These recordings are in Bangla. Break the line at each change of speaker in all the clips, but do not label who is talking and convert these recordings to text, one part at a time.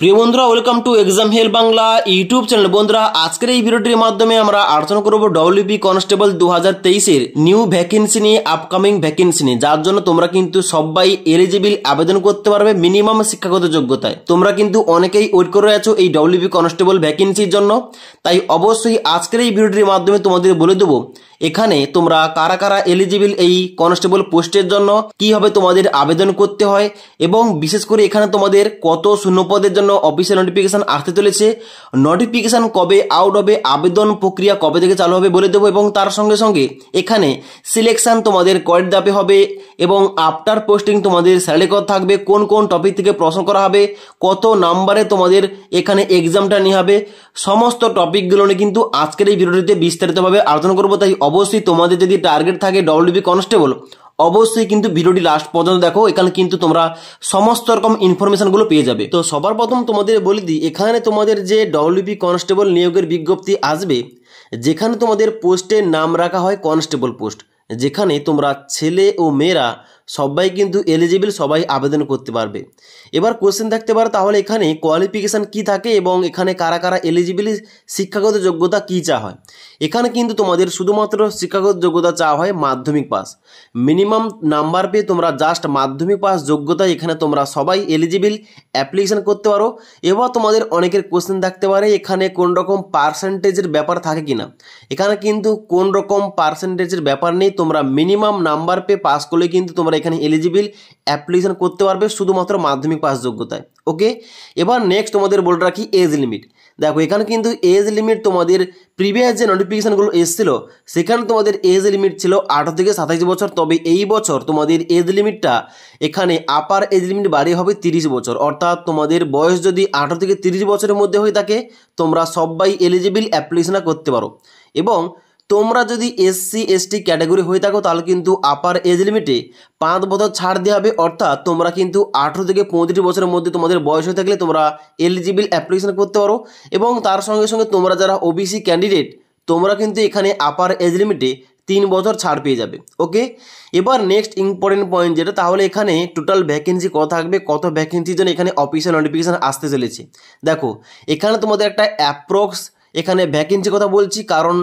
প্রিয় বন্ধুরা welcome to exam help Bangla YouTube channel বন্ধুরা আজকের এই ভিডিওটির মাধ্যমে আমরা আলোচনা করব ডব্লিউপি কনস্টেবল দু হাজার তেইশের নিউ ভ্যাকেন্সি নিয়ে আপকামিং ভ্যাকেন্সি নিয়ে যার জন্য তোমরা কিন্তু সবাই এলিজিবিল আবেদন করতে পারবে মিনিমাম শিক্ষাগত যোগ্যতায় তোমরা কিন্তু অনেকেই ওয়েট করে আছো এই ডব্লিউপি কনস্টেবল ভ্যাকেন্সির জন্য তাই অবশ্যই আজকের এই ভিডিওটির মাধ্যমে তোমাদের বলে দেবো এখানে তোমরা কারা কারা এলিজিবল এই কনস্টেবল পোস্টের জন্য কিভাবে তোমাদের আবেদন করতে হয় এবং বিশেষ করে এখানে তোমাদের কত শূন্যপদের জন্য অফিসিয়াল নোটিফিকেশান আসতে চলেছে নোটিফিকেশান কবে আউট হবে আবেদন প্রক্রিয়া কবে থেকে চালু হবে বলে দেবো এবং তার সঙ্গে সঙ্গে এখানে সিলেকশান তোমাদের কয়েক ধাপে হবে এবং আফটার পোস্টিং তোমাদের স্যালারি কত থাকবে কোন কোন টপিক থেকে প্রশ্ন করা হবে কত নাম্বারে তোমাদের এখানে এক্সামটা নিয়ে হবে সমস্ত টপিকগুলো নিয়ে কিন্তু আজকের এই ভিডিওটিতে বিস্তারিতভাবে আলোচনা করবো তাই অবশ্যই তোমাদের যদি টার্গেট থাকে ডব্লিউবি কনস্টেবল অবশ্যই কিন্তু ভিডিওটি লাস্ট পর্যন্ত দেখো এখানে কিন্তু তোমরা সমস্ত রকম ইনফরমেশনগুলো পেয়ে যাবে তো সবার প্রথম তোমাদের বলে দিই এখানে তোমাদের যে ডব্লিউবি কনস্টেবল নিয়োগের বিজ্ঞপ্তি আসবে যেখানে তোমাদের পোস্টের নাম রাখা হয় কনস্টেবল পোস্ট যেখানে তোমরা ছেলে ও মেয়েরা সবাই কিন্তু এলিজিবল সবাই আবেদন করতে পারবে এবার কোশ্চেন থাকতে পারে তাহলে এখানে কোয়ালিফিকেশান কি থাকে এবং এখানে কারা কারা এলিজিবল শিক্ষাগত যোগ্যতা কী চা হয় এখানে কিন্তু তোমাদের শুধুমাত্র শিক্ষাগত যোগ্যতা চা হয় মাধ্যমিক পাস মিনিমাম নাম্বার পেয়ে তোমরা জাস্ট মাধ্যমিক পাস যোগ্যতা এখানে তোমরা সবাই এলিজিবল অ্যাপ্লিকেশান করতে পারো এবার তোমাদের অনেকের কোশ্চেন থাকতে পারে এখানে কোন রকম পার্সেন্টেজের ব্যাপার থাকে কি না এখানে কিন্তু কোন রকম পার্সেন্টেজের ব্যাপার নেই তোমরা মিনিমাম নাম্বার পেয়ে পাস করলে কিন্তু তোমরা এখানে এলিজিবিল অ্যাপ্লিকেশান করতে পারবে শুধুমাত্র মাধ্যমিক পাস যোগ্যতায় ওকে এবার নেক্সট তোমাদের বলে রাখি এজ লিমিট দেখো এখানে কিন্তু এজ লিমিট তোমাদের প্রিভিয়াস যে নোটিফিকেশানগুলো এসেছিলো সেখানে তোমাদের এজ লিমিট ছিল আঠারো থেকে সাতাইশ বছর তবে এই বছর তোমাদের এজ লিমিটটা এখানে আপার এজ লিমিট বাড়িয়ে হবে তিরিশ বছর অর্থাৎ তোমাদের বয়স যদি আঠারো থেকে তিরিশ বছরের মধ্যে হয়ে থাকে তোমরা সবাই এলিজিবিল অ্যাপ্লিকেশান করতে পারো এবং তোমরা যদি এসসি এসটি ক্যাটাগরি হয়ে থাকো তাহলে কিন্তু আপার এজ লিমিটে পাঁচ বছর ছাড় দেওয়া হবে অর্থাৎ তোমরা কিন্তু আঠেরো থেকে পঁয়ত্রিশ বছরের মধ্যে তোমাদের বয়স হয়ে থাকলে তোমরা এলিজিবল অ্যাপ্লিকেশন করতে পারো এবং তার সঙ্গে সঙ্গে তোমরা যারা ওবিসি ক্যান্ডিডেট তোমরা কিন্তু এখানে আপার এজ লিমিটে তিন বছর ছাড় পেয়ে যাবে ওকে এবার নেক্সট ইম্পর্টেন্ট পয়েন্ট যেটা তাহলে এখানে টোটাল ভ্যাকেন্সি কত থাকবে কত ভ্যাকেন্সির জন্য এখানে অফিসিয়াল নোটিফিকেশান আসতে চলেছে দেখো এখানে তোমাদের একটা অ্যাপ্রক্স এখানে ভ্যাকেন্সি কথা বলছি কারণ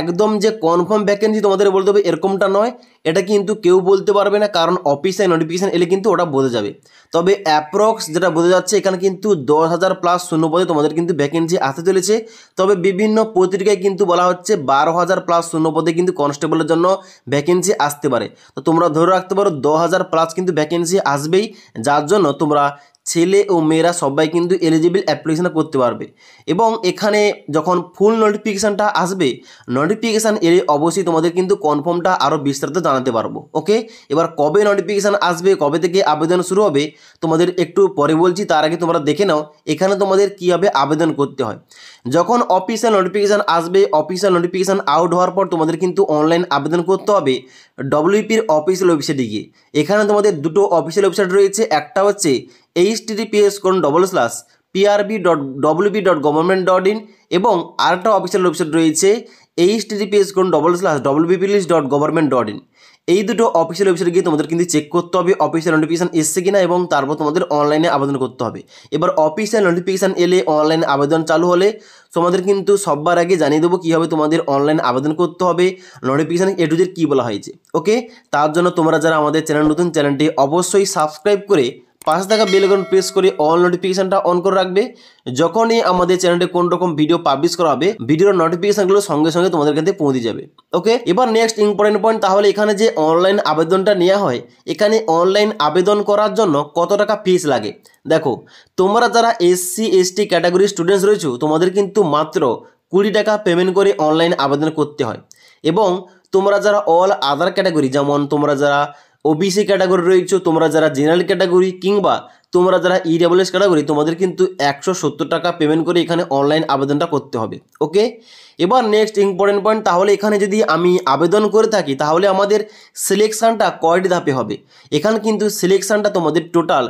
একদম যে কনফার্ম ভ্যাকেন্সি তোমাদের বলতে হবে এরকমটা নয় এটা কিন্তু কেউ বলতে পারবে না কারণ অফিসে নোটিফিকেশান এলে কিন্তু ওটা বোঝা যাবে তবে অ্যাপ্রক্স যেটা বোঝা যাচ্ছে এখানে কিন্তু দশ হাজার প্লাস শূন্য পদে তোমাদের কিন্তু ভ্যাকেন্সি আসতে চলেছে তবে বিভিন্ন পত্রিকায় কিন্তু বলা হচ্ছে বারো হাজার প্লাস শূন্য পদে কিন্তু কনস্টেবলের জন্য ভ্যাকেন্সি আসতে পারে তো তোমরা ধরে রাখতে পারো দশ হাজার প্লাস কিন্তু ভ্যাকেন্সি আসবেই যার জন্য তোমরা ছেলে ও মেয়েরা সবাই কিন্তু এলিজিবল অ্যাপ্লিকেশানটা করতে পারবে এবং এখানে যখন ফুল নোটিফিকেশানটা আসবে নোটিফিকেশান এলে অবশ্যই তোমাদের কিন্তু কনফার্মটা আরও বিস্তারিত জানাতে পারবো ওকে এবার কবে নোটিফিকেশান আসবে কবে থেকে আবেদন শুরু হবে তোমাদের একটু পরে বলছি তার আগে তোমরা দেখে নাও এখানে তোমাদের কীভাবে আবেদন করতে হয় যখন অফিসিয়াল নোটিফিকেশান আসবে অফিসিয়াল নোটিফিকেশান আউট হওয়ার পর তোমাদের কিন্তু অনলাইন আবেদন করতে হবে ডব্লিউপির অফিসিয়াল ওয়েবসাইটে গিয়ে এখানে তোমাদের দুটো অফিসিয়াল ওয়েবসাইট রয়েছে একটা হচ্ছে H TDPS colon double slash PRB dot WB dot government dot in এবং আরেকটা অফিসিয়াল ওয়েবসাইট রয়েছে H TDPS colon double slash WB police dot government dot in এই দুটো অফিসিয়াল ওয়েবসাইট গিয়ে তোমাদের কিন্তু চেক করতে হবে অফিসিয়াল নোটিফিকেশান এসছে কিনা এবং তারপর তোমাদের অনলাইনে আবেদন করতে হবে এবার অফিসিয়াল নোটিফিকেশান এলে অনলাইন আবেদন চালু হলে তোমাদের কিন্তু সববার আগে জানিয়ে দেবো কীভাবে তোমাদের অনলাইন আবেদন করতে হবে নোটিফিকেশান এ টু জেড কী বলা হয়েছে ওকে তার জন্য তোমরা যারা আমাদের চ্যানেল নতুন চ্যানেলটি অবশ্যই সাবস্ক্রাইব করে পাশে থাকা বেল আইকন প্রেস করে অল নোটিফিকেশনটা অন করে রাখবে যখনই আমাদের চ্যানেলে কোন রকম ভিডিও পাবলিশ করা হবে ভিডিওর নোটিফিকেশনগুলো সঙ্গে সঙ্গে তোমাদের কাছে পৌঁছে যাবে ওকে এবার নেক্সট ইম্পর্টেন্ট পয়েন্ট তাহলে এখানে যে অনলাইন আবেদনটা নেওয়া হয় এখানে অনলাইন আবেদন করার জন্য কত টাকা ফিস লাগে দেখো তোমরা যারা এসসি এসটি ক্যাটাগরির স্টুডেন্টস রয়েছো তোমাদের কিন্তু মাত্র কুড়ি টাকা পেমেন্ট করে অনলাইন আবেদন করতে হয় এবং তোমরা যারা অল আদার ক্যাটাগরি যেমন তোমরা যারা ওবিসি ক্যাটাগরি রয়েছে তোমরা যারা জেনারেল ক্যাটাগরি কিংবা তোমরা যারা ইডাব্লিউএস e ক্যাটাগরি তোমাদের কিন্তু একশো সত্তর টাকা পেমেন্ট করে এখানে অনলাইন আবেদনটা করতে হবে ওকে এবার নেক্সট ইম্পর্টেন্ট পয়েন্ট তাহলে এখানে যদি আমি আবেদন করে থাকি তাহলে আমাদের সিলেকশানটা কয়টি ধাপে হবে এখানে কিন্তু সিলেকশানটা তোমাদের টোটাল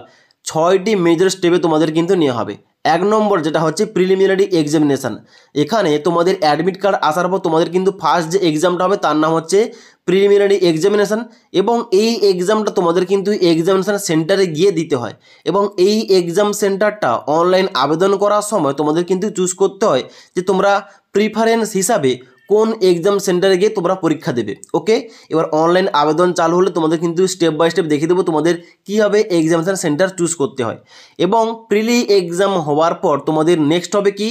ছয়টি মেজর স্টেপে তোমাদের কিন্তু নেওয়া হবে এক নম্বর যেটা হচ্ছে প্রিলিমিনারি এক্সামিনেশান এখানে তোমাদের অ্যাডমিট কার্ড আসার পর তোমাদের কিন্তু ফার্স্ট যে এক্সামটা হবে তার নাম হচ্ছে প্রিলিমিনারি এক্সামিনেশান এবং এই এক্সামটা তোমাদের কিন্তু এক্সামিনেশান সেন্টারে গিয়ে দিতে হয় এবং এই এক্সাম সেন্টারটা অনলাইন আবেদন করার সময় তোমাদের কিন্তু চুজ করতে হয় যে তোমরা প্রিফারেন্স হিসাবে কোন এক্সাম সেন্টারে গিয়ে তোমরা পরীক্ষা দেবে ওকে এবার অনলাইন আবেদন চালু হলে তোমাদের কিন্তু স্টেপ বাই স্টেপ দেখিয়ে দেবো তোমাদের কীভাবে এক্সামিনেশান সেন্টার চুজ করতে হয় এবং প্রিলি এক্সাম হওয়ার পর তোমাদের নেক্সট হবে কি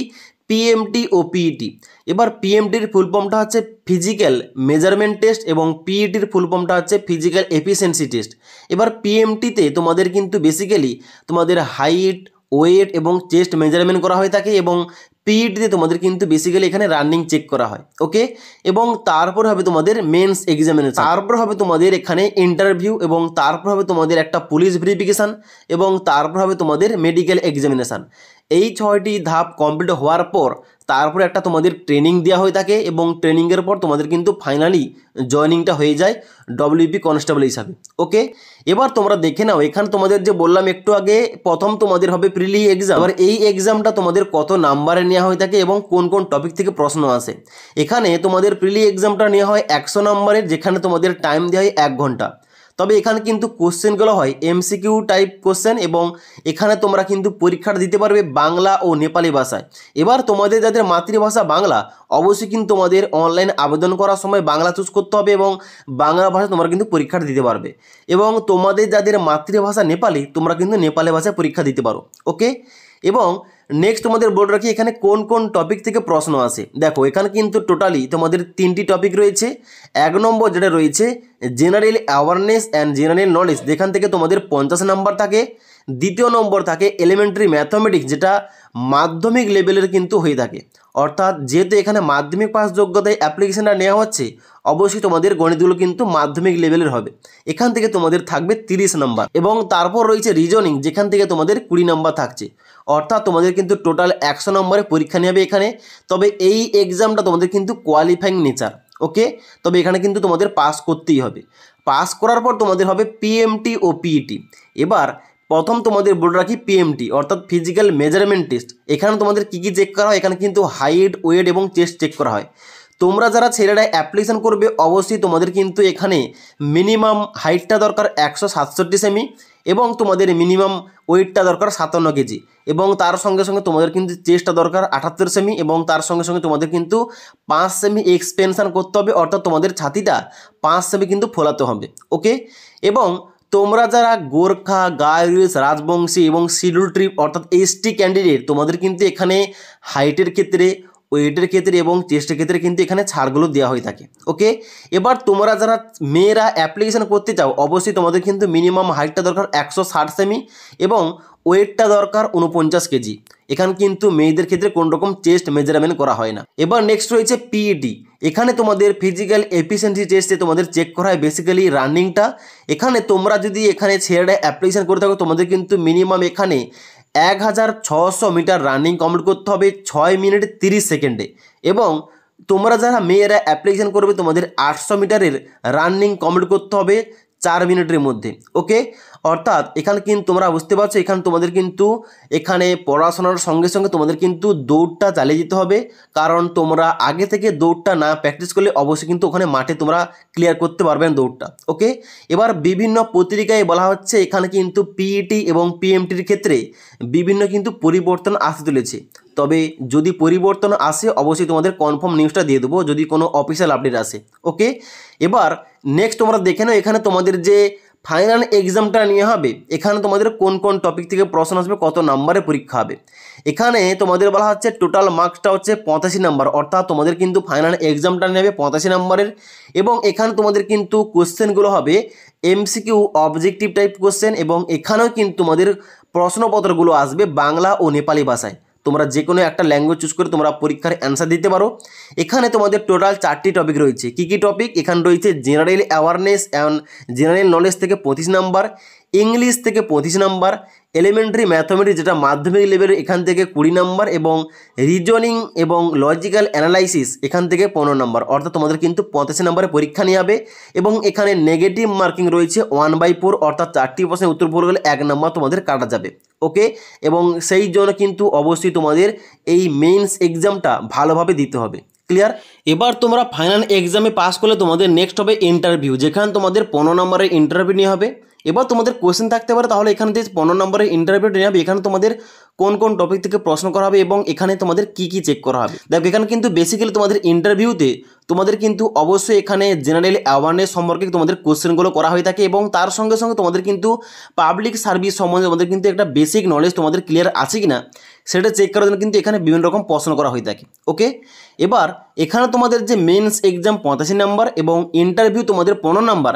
পিএমটি ও পিইটি e এবার পিএমটির ফুল ফর্মটা হচ্ছে ফিজিক্যাল মেজারমেন্ট টেস্ট এবং পিইটির ফুল ফর্মটা হচ্ছে ফিজিক্যাল এফিসিয়েন্সি টেস্ট এবার পিএমটিতে তোমাদের কিন্তু বেসিক্যালি তোমাদের হাইট ওয়েট এবং চেস্ট মেজারমেন্ট করা হয়ে থাকে এবং পিইটিতে e তোমাদের কিন্তু বেসিক্যালি এখানে রানিং চেক করা হয় ওকে এবং তারপর হবে তোমাদের মেন্স এক্সামিনেশন তারপর হবে তোমাদের এখানে ইন্টারভিউ এবং তারপর হবে তোমাদের একটা পুলিশ ভেরিফিকেশান এবং তারপর হবে তোমাদের মেডিকেল এক্সামিনেশান এই ছয়টি ধাপ কমপ্লিট হওয়ার পর তারপরে একটা তোমাদের ট্রেনিং দেওয়া হয়ে থাকে এবং ট্রেনিংয়ের পর তোমাদের কিন্তু ফাইনালি জয়নিংটা হয়ে যায় ডব্লিউপি কনস্টেবল হিসাবে ওকে এবার তোমরা দেখে নাও এখানে তোমাদের যে বললাম একটু আগে প্রথম তোমাদের হবে প্রিলি এক্সাম আর এই এক্সামটা তোমাদের কত নাম্বারে নেওয়া হয়ে থাকে এবং কোন কোন টপিক থেকে প্রশ্ন আসে এখানে তোমাদের প্রিলি এক্সামটা নেওয়া হয় একশো নাম্বারের যেখানে তোমাদের টাইম দেওয়া হয় এক ঘন্টা তবে এখানে কিন্তু কোশ্চেনগুলো হয় এমসিকিউ টাইপ কোশ্চেন এবং এখানে তোমরা কিন্তু পরীক্ষাটা দিতে পারবে বাংলা ও নেপালি ভাষায় এবার তোমাদের যাদের মাতৃভাষা বাংলা অবশ্যই কিন্তু তোমাদের অনলাইন আবেদন করার সময় বাংলা চুজ করতে হবে এবং বাংলা ভাষা তোমরা কিন্তু পরীক্ষাটা দিতে পারবে এবং তোমাদের যাদের মাতৃভাষা নেপালি তোমরা কিন্তু নেপালি ভাষায় পরীক্ষা দিতে পারো ওকে এবং নেক্সট তোমাদের বলে রাখি এখানে কোন কোন টপিক থেকে প্রশ্ন আসে দেখো এখানে কিন্তু টোটালি তোমাদের তিনটি টপিক রয়েছে এক নম্বর যেটা রয়েছে general awareness and general knowledge যেখান থেকে তোমাদের পঞ্চাশ নাম্বার থাকে দ্বিতীয় নম্বর থাকে এলিমেন্টারি ম্যাথমেটিক্স যেটা মাধ্যমিক লেভেলের কিন্তু হয়ে থাকে অর্থাৎ যেহেতু এখানে মাধ্যমিক পাস যোগ্যতায় অ্যাপ্লিকেশানটা নেওয়া হচ্ছে অবশ্যই তোমাদের গণিতগুলো কিন্তু মাধ্যমিক লেভেলের হবে এখান থেকে তোমাদের থাকবে তিরিশ নম্বর এবং তারপর রয়েছে রিজনিং যেখান থেকে তোমাদের কুড়ি নম্বর থাকছে অর্থাৎ তোমাদের কিন্তু টোটাল একশো নম্বরে পরীক্ষা নেবে এখানে তবে এই এক্সামটা তোমাদের কিন্তু কোয়ালিফাইং নেচার ওকে তবে এখানে কিন্তু তোমাদের পাস করতেই হবে পাস করার পর তোমাদের হবে পিএমটি ও পিইটি e এবার প্রথম তোমাদের বলে রাখি পিএমটি অর্থাৎ ফিজিক্যাল মেজারমেন্ট টেস্ট এখানে তোমাদের কী কী চেক করা হয় এখানে কিন্তু হাইট ওয়েট এবং চেস্ট চেক করা হয় তোমরা যারা ছেলেরা অ্যাপ্লিকেশান করবে অবশ্যই তোমাদের কিন্তু এখানে মিনিমাম হাইটটা দরকার একশো সাতষট্টি সেমি এবং তোমাদের মিনিমাম ওয়েটটা দরকার সাতান্ন কেজি এবং তার সঙ্গে সঙ্গে তোমাদের কিন্তু চেস্টটা দরকার আটাত্তর সেমি এবং তার সঙ্গে সঙ্গে তোমাদের কিন্তু পাঁচ সেমি এক্সপেনশান করতে হবে অর্থাৎ তোমাদের ছাতিটা পাঁচ সেমি কিন্তু ফোলাতে হবে ওকে এবং তোমরা যারা গোর্খা গায়রিস রাজবংশী এবং শিডিউল ট্রিপ অর্থাৎ এসটি ক্যান্ডিডেট তোমাদের কিন্তু এখানে হাইটের ক্ষেত্রে ওয়েটের ক্ষেত্রে এবং টেস্টের ক্ষেত্রে কিন্তু এখানে ছাড়গুলো দেওয়া হয়ে থাকে ওকে এবার তোমরা যারা মেয়েরা অ্যাপ্লিকেশান করতে চাও অবশ্যই তোমাদের কিন্তু মিনিমাম হাইটটা দরকার একশো ষাট সেমি এবং ওয়েটটা দরকার উনপঞ্চাশ কেজি এখানে কিন্তু মেয়েদের ক্ষেত্রে কোন রকম টেস্ট মেজারমেন্ট করা হয় না এবার নেক্সট রয়েছে পিইডি e এখানে তোমাদের ফিজিক্যাল এফিসিয়েন্সি টেস্টে তোমাদের চেক করা হয় বেসিক্যালি রানিংটা এখানে তোমরা যদি এখানে ছেলেরা অ্যাপ্লিকেশান করে থাকো তোমাদের কিন্তু মিনিমাম এখানে এক হাজার ছশো মিটার রানিং কমপ্লিট করতে হবে ছয় মিনিট তিরিশ সেকেন্ডে এবং তোমরা যারা মেয়েরা অ্যাপ্লিকেশান করবে তোমাদের আটশো মিটারের রানিং কমপ্লিট করতে হবে চার মিনিটের মধ্যে ওকে অর্থাৎ এখানে কিন্তু তোমরা বুঝতে পারছো এখানে তোমাদের কিন্তু এখানে পড়াশোনার সঙ্গে সঙ্গে তোমাদের কিন্তু দৌড়টা চালিয়ে যেতে হবে কারণ তোমরা আগে থেকে দৌড়টা না প্র্যাকটিস করলে অবশ্যই কিন্তু ওখানে মাঠে তোমরা ক্লিয়ার করতে পারবে না দৌড়টা ওকে এবার বিভিন্ন পত্রিকায় বলা হচ্ছে এখানে কিন্তু পিইটি e এবং পিএমটির ক্ষেত্রে বিভিন্ন কিন্তু পরিবর্তন আসতে চলেছে তবে যদি পরিবর্তন আসে অবশ্যই তোমাদের কনফার্ম নিউজটা দিয়ে দেবো যদি কোনো অফিসিয়াল আপডেট আসে ওকে এবার নেক্সট তোমরা দেখে নাও এখানে তোমাদের যে ফাইনাল এক্সামটা নিয়ে হবে এখানে তোমাদের কোন কোন টপিক থেকে প্রশ্ন আসবে কত নাম্বারে পরীক্ষা হবে এখানে তোমাদের বলা হচ্ছে টোটাল মার্কসটা হচ্ছে পঁচাশি নাম্বার অর্থাৎ তোমাদের কিন্তু ফাইনাল এক্সামটা নেবে পঁচাশি নাম্বারের এবং এখানে তোমাদের কিন্তু কোশ্চেনগুলো হবে এমসিকিউ অবজেক্টিভ টাইপ কোশ্চেন এবং এখানেও কিন্তু তোমাদের প্রশ্নপত্রগুলো আসবে বাংলা ও নেপালি ভাষায় তোমরা যে কোনো একটা ল্যাঙ্গুয়েজ চুজ করে তোমরা পরীক্ষার অ্যান্সার দিতে পারো এখানে তোমাদের টোটাল চারটি টপিক রয়েছে কী কী টপিক এখানে রয়েছে general awareness and general knowledge থেকে পঁচিশ নাম্বার ইংলিশ থেকে পঁচিশ নাম্বার এলিমেন্টারি ম্যাথমেটিক্স যেটা মাধ্যমিক লেভেলের এখান থেকে কুড়ি নাম্বার এবং রিজনিং এবং লজিক্যাল অ্যানালাইসিস এখান থেকে পনেরো নাম্বার অর্থাৎ তোমাদের কিন্তু পঁচাশি নাম্বারে পরীক্ষা নিয়ে হবে এবং এখানে নেগেটিভ মার্কিং রয়েছে ওয়ান বাই ফোর অর্থাৎ চারটি পার্সেন্ট উত্তর ভুল গেলে এক নাম্বার তোমাদের কাটা যাবে ওকে এবং সেই জন্য কিন্তু অবশ্যই তোমাদের এই মেইনস এক্সামটা ভালোভাবে দিতে হবে ক্লিয়ার এবার তোমরা ফাইনাল এক্সামে পাস করলে তোমাদের নেক্সট হবে ইন্টারভিউ যেখানে তোমাদের পনেরো নম্বরের ইন্টারভিউ নিয়ে হবে এবার তোমাদের কোয়েশ্চেন থাকতে পারে তাহলে এখানে যে পনেরো নম্বরের ইন্টারভিউ হবে এখানে তোমাদের কোন কোন টপিক থেকে প্রশ্ন করা হবে এবং এখানে তোমাদের কি কি চেক করা হবে দেখো এখানে কিন্তু বেসিক্যালি তোমাদের ইন্টারভিউতে তোমাদের কিন্তু অবশ্যই এখানে জেনারেল অ্যাওয়ারনেস সম্পর্কে তোমাদের কোশ্চেনগুলো করা হয়ে থাকে এবং তার সঙ্গে সঙ্গে তোমাদের কিন্তু পাবলিক সার্ভিস সম্বন্ধে তোমাদের কিন্তু একটা বেসিক নলেজ তোমাদের ক্লিয়ার আছে কি না সেটা চেক করার জন্য কিন্তু এখানে বিভিন্ন রকম প্রশ্ন করা হয়ে থাকে ওকে এবার এখানে তোমাদের যে মেন্স এক্সাম পঁচাশি নাম্বার এবং ইন্টারভিউ তোমাদের পনেরো নাম্বার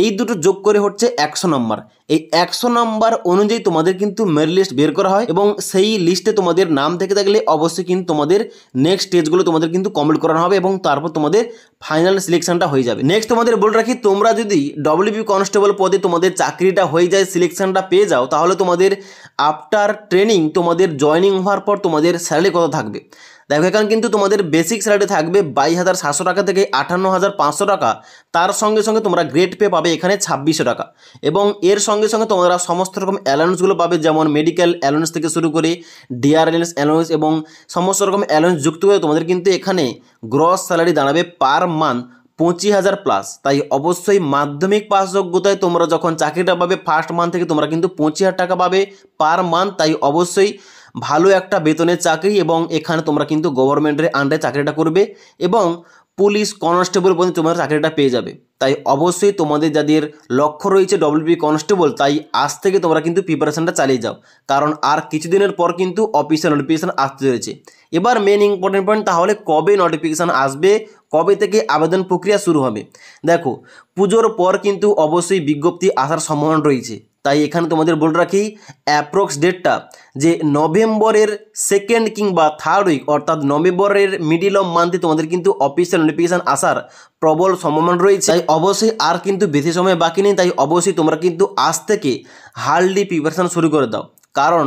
এই দুটো যোগ করে হচ্ছে একশো নম্বর এই একশো নম্বর অনুযায়ী তোমাদের কিন্তু মেরিট লিস্ট বের করা হয় এবং সেই লিস্টে তোমাদের নাম থেকে থাকলে অবশ্যই কিন্তু তোমাদের নেক্সট স্টেজগুলো তোমাদের কিন্তু কমপ্লিট করানো হবে এবং তারপর তোমাদের ফাইনাল সিলেকশনটা হয়ে যাবে নেক্সট তোমাদের বলে রাখি তোমরা যদি ডব্লিউবি কনস্টেবল পদে তোমাদের চাকরিটা হয়ে যায় সিলেকশনটা পেয়ে যাও তাহলে তোমাদের আফটার ট্রেনিং তোমাদের জয়নিং হওয়ার পর তোমাদের স্যালারি কত থাকবে দেখো এখানে কিন্তু তোমাদের বেসিক স্যালারি থাকবে বাইশ হাজার সাতশো টাকা থেকে আটান্ন হাজার পাঁচশো টাকা তার সঙ্গে সঙ্গে তোমরা গ্রেড পে পাবে এখানে ছাব্বিশশো টাকা এবং এর সঙ্গে সঙ্গে তোমরা সমস্ত রকম অ্যালাউন্সগুলো পাবে যেমন মেডিকেল অ্যালাউন্স থেকে শুরু করে ডিআরএলএস অ্যালাউন্স এবং সমস্ত রকম অ্যালাউন্স যুক্ত হয়ে তোমাদের কিন্তু এখানে গ্রস স্যালারি দাঁড়াবে পার মান্থ পঁচিশ হাজার প্লাস তাই অবশ্যই মাধ্যমিক পাস যোগ্যতায় তোমরা যখন চাকরিটা পাবে ফার্স্ট মান্থ থেকে তোমরা কিন্তু পঁচিশ হাজার টাকা পাবে পার মান্থ তাই অবশ্যই ভালো একটা বেতনের চাকরি এবং এখানে তোমরা কিন্তু গভর্নমেন্টের আন্ডারে চাকরিটা করবে এবং পুলিশ কনস্টেবল পর্যন্ত তোমরা চাকরিটা পেয়ে যাবে তাই অবশ্যই তোমাদের যাদের লক্ষ্য রয়েছে ডব্লিউপি কনস্টেবল তাই আজ থেকে তোমরা কিন্তু প্রিপারেশানটা চালিয়ে যাও কারণ আর কিছুদিনের পর কিন্তু অফিসিয়াল নোটিফিকেশান আসতে রয়েছে এবার মেন ইম্পর্টেন্ট পয়েন্ট তাহলে কবে নোটিফিকেশান আসবে কবে থেকে আবেদন প্রক্রিয়া শুরু হবে দেখো পুজোর পর কিন্তু অবশ্যই বিজ্ঞপ্তি আসার সম্ভাবনা রয়েছে তাই এখানে তোমাদের বলে রাখি অ্যাপ্রক্স ডেটটা যে নভেম্বরের সেকেন্ড কিংবা থার্ড উইক অর্থাৎ নভেম্বরের মিডিল অফ মান্থে তোমাদের কিন্তু অফিসিয়াল নোটিফিকেশান আসার প্রবল সম্ভাবনা রয়েছে তাই অবশ্যই আর কিন্তু বেশি সময় বাকি নেই তাই অবশ্যই তোমরা কিন্তু আজ থেকে হার্ডলি প্রিপারেশান শুরু করে দাও কারণ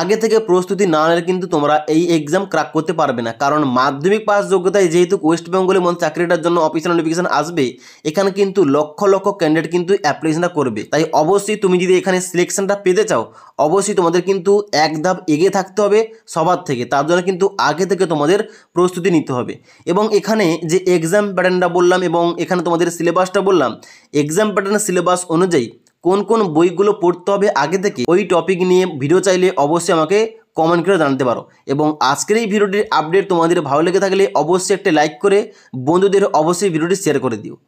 আগে থেকে প্রস্তুতি না নিলে কিন্তু তোমরা এই এক্সাম ক্রাক করতে পারবে না কারণ মাধ্যমিক পাস যোগ্যতায় যেহেতু ওয়েস্ট বেঙ্গলের মন চাকরিটার জন্য অফিসিয়াল নোটিফিকেশন আসবে এখানে কিন্তু লক্ষ লক্ষ ক্যান্ডিডেট কিন্তু অ্যাপ্লিকেশনটা করবে তাই অবশ্যই তুমি যদি এখানে সিলেকশনটা পেতে চাও অবশ্যই তোমাদের কিন্তু এক ধাপ এগিয়ে থাকতে হবে সবার থেকে তার জন্য কিন্তু আগে থেকে তোমাদের প্রস্তুতি নিতে হবে এবং এখানে যে এক্সাম প্যাটার্নটা বললাম এবং এখানে তোমাদের সিলেবাসটা বললাম এক্সাম প্যাটার্নের সিলেবাস অনুযায়ী কোন কোন বইগুলো পড়তে হবে আগে থেকে ওই টপিক নিয়ে ভিডিও চাইলে অবশ্যই আমাকে কমেন্ট করে জানতে পারো এবং আজকের এই ভিডিওটির আপডেট তোমাদের ভালো লেগে থাকলে অবশ্যই একটা লাইক করে বন্ধুদের অবশ্যই ভিডিওটি শেয়ার করে দিও